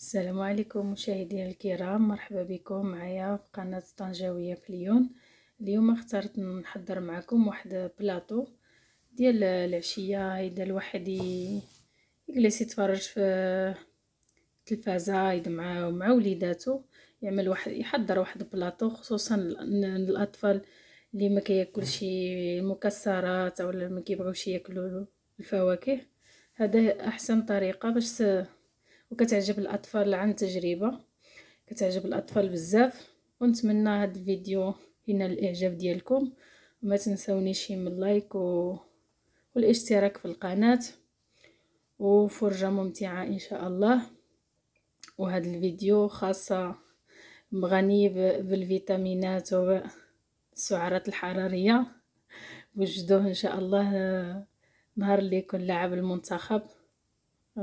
السلام عليكم مشاهدينا الكرام مرحبا بكم معايا في قناه طنجاويه في ليون اليوم اخترت نحضر معكم واحد بلاطو ديال العشيه هيدا الواحد يجلس يتفرج في التلفازه هيدا مع مع وليداتو يعمل واحد يحضر واحد بلاطو خصوصا الاطفال اللي ما كياكلش المكسرات او ما كيبغيوش ياكلوا الفواكه هذا احسن طريقه باش وكتعجب الاطفال عن تجربه كتعجب الاطفال بزاف ونتمنى هذا الفيديو ينال الاعجاب ديالكم وما تنسونيش من اللايك و... والاشتراك في القناه وفرجه ممتعه ان شاء الله وهذا الفيديو خاصه ب... بالفيتامينات والسعرات الحراريه وجدوه ان شاء الله نهار اللي يكون لاعب المنتخب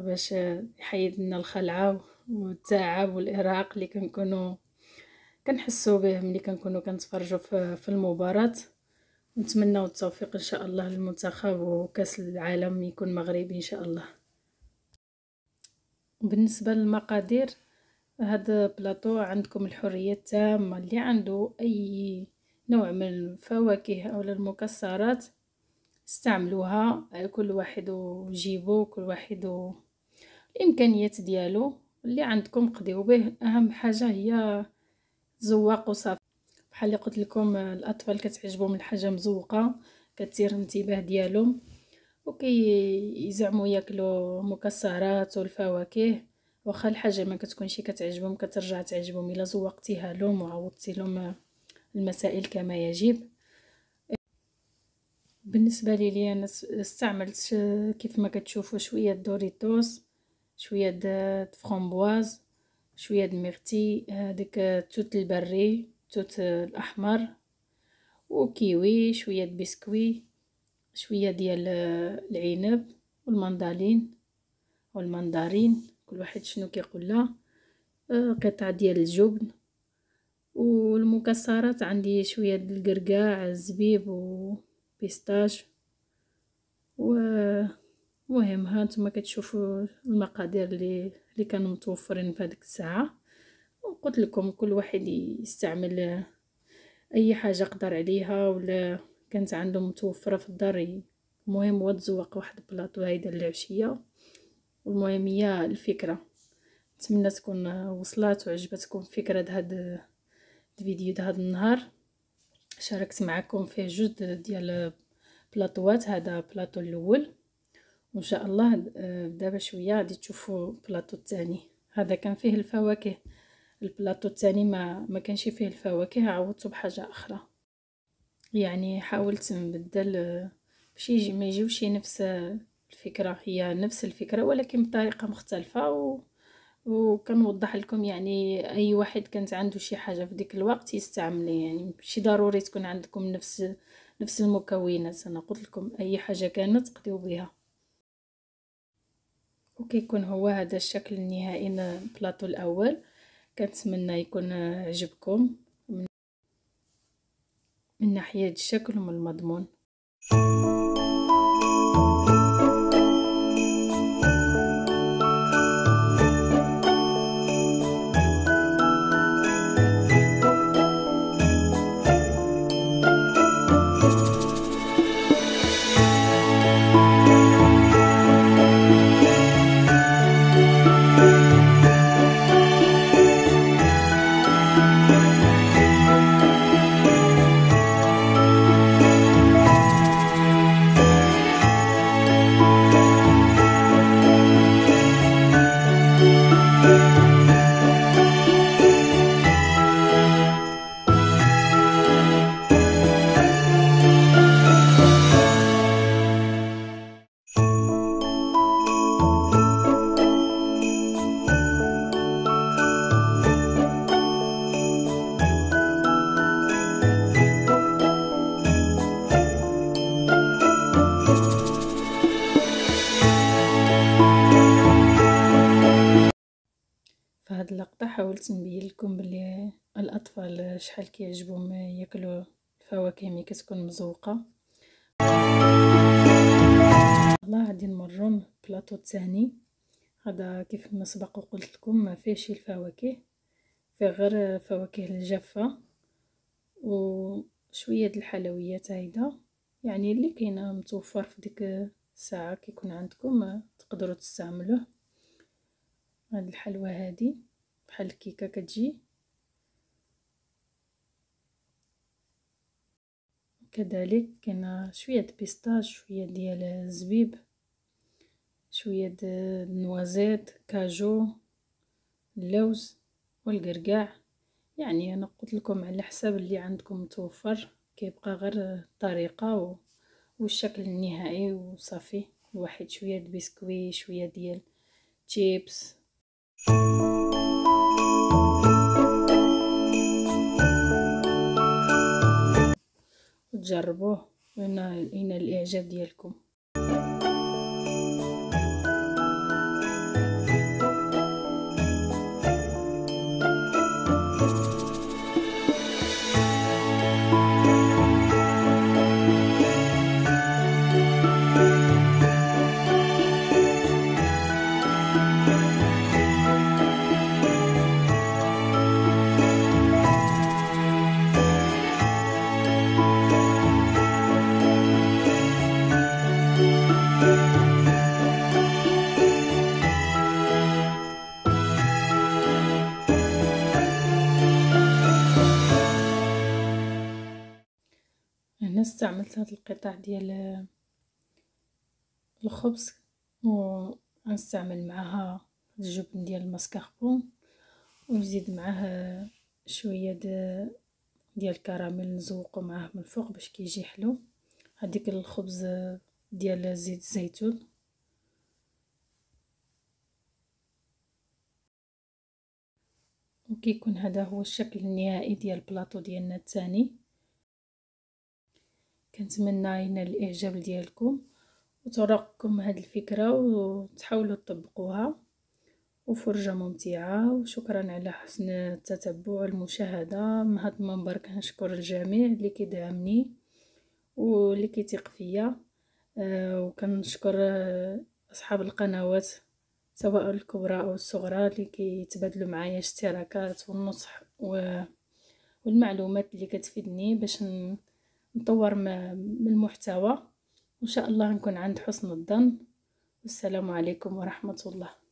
باش يحيد لنا الخلعه والتعب والارهاق اللي كنكونوا كنحسوا به ملي كنكونوا كنتفرجوا في المباراه نتمنوا التوفيق ان شاء الله للمنتخب وكاس العالم يكون مغربي ان شاء الله بالنسبه للمقادير هذا بلاطو عندكم الحريه التامه اللي عنده اي نوع من الفواكه او المكسرات استعملوها كل واحد وجيبو كل واحد و... الامكانيات ديالو اللي عندكم قضيو به اهم حاجه هي زواق وصافي بحال اللي قلت لكم الاطفال كتعجبهم الحاجه مزوقه كتثير الانتباه ديالهم وكي يزعموا ياكلوا مكسرات والفواكه واخا الحاجه ما كتكونش كتعجبهم كترجع تعجبهم الا زوقتيها لهم وعوضتي لهم المسائل كما يجب بالنسبه لي انا استعملت كيف ما كتشوفوا شويه دوريتوس شويه د فرومبواز شويه د ميرتي هذاك التوت البري التوت الاحمر وكيوي شويه بسكوي شويه ديال العنب والمندالين والمندارين كل واحد شنو كيقول لها آه، قطع ديال الجبن والمكسرات عندي شويه د القرقاع الزبيب وبيستاج و المهم ها نتوما كتشوفوا المقادير اللي اللي كانوا متوفرين في هذيك الساعه وقلت لكم كل واحد يستعمل اي حاجه قدر عليها ولا كانت عنده متوفره في الدار المهم هو تزوق واحد البلاطو هيدا العشيه والمهم هي الفكره نتمنى تكون وصلات وعجبتكم فكره هاد الفيديو د هاد النهار شاركت معكم فيه جوج ديال بلاطوات هذا بلاطو الاول وان شاء الله آه، دابا شويه غادي تشوفوا البلاطو الثاني هذا كان فيه الفواكه البلاطو الثاني ما ما كانش فيه الفواكه عوضته بحاجه اخرى يعني حاولت نبدل آه، باش يجي ما يجيوش نفس الفكره هي نفس الفكره ولكن بطريقه مختلفه و وكنوضح لكم يعني اي واحد كانت عنده شي حاجه في ديك الوقت يستعمل يعني ماشي ضروري تكون عندكم نفس نفس المكونات انا قلت لكم اي حاجه كانت تقضيو بها وكيكون هو هذا الشكل النهائي للبلاطو الاول كنتمنى يكون عجبكم من ناحيه الشكل ومن المضمون في هاد اللقطة حاولت نبين لكم بلي الاطفال شحال كيعجبهم ياكلوا الفواكه ملي كتكون مزوقه الله غادي نمروا للبلاطو الثاني هذا كيف ما سبق وقلت لكم ما فيهش الفواكه فيه غير فواكه الجافه وشويه د الحلويات هيدا يعني اللي كاينه متوفر في ديك الساعه كيكون عندكم تقدروا تستعملوه هاد الحلوى هادي بحال الكيكه كتجي كذلك كاين شويه بيستاج شويه ديال الزبيب شويه النوازيت كاجو اللوز والقرقاع يعني انا قلت لكم على حساب اللي عندكم متوفر كيبقى غير الطريقه و... والشكل النهائي وصافي واحد شويه بسكوي شويه ديال تشيبس جربوه وينال الاعجاب ديالكم استعملت هاد القطع ديال آه، الخبز وغنستعمل معها الجبن ديال الماسكاربون ونزيد معاه آه، شويه ديال الكراميل نزوقو معاه من الفوق باش كيجي حلو هذيك الخبز آه، ديال زيت الزيتون وكيكون هذا هو الشكل النهائي ديال البلاطو ديالنا الثاني كنتمنى ينال الاعجاب ديالكم وترقكم هاد الفكره وتحاولوا تطبقوها وفرجه ممتعه وشكرا على حسن التتبع والمشاهده من هاد المنبر كنشكر الجميع اللي كيدعمني واللي كيثق فيا آه، وكنشكر آه، اصحاب القنوات سواء الكبرى او الصغرى اللي كيتبادلوا معايا اشتراكات والنصح و... والمعلومات اللي كتفيدني باش ن... نطور من المحتوى وإن شاء الله نكون عند حسن الظن والسلام عليكم ورحمة الله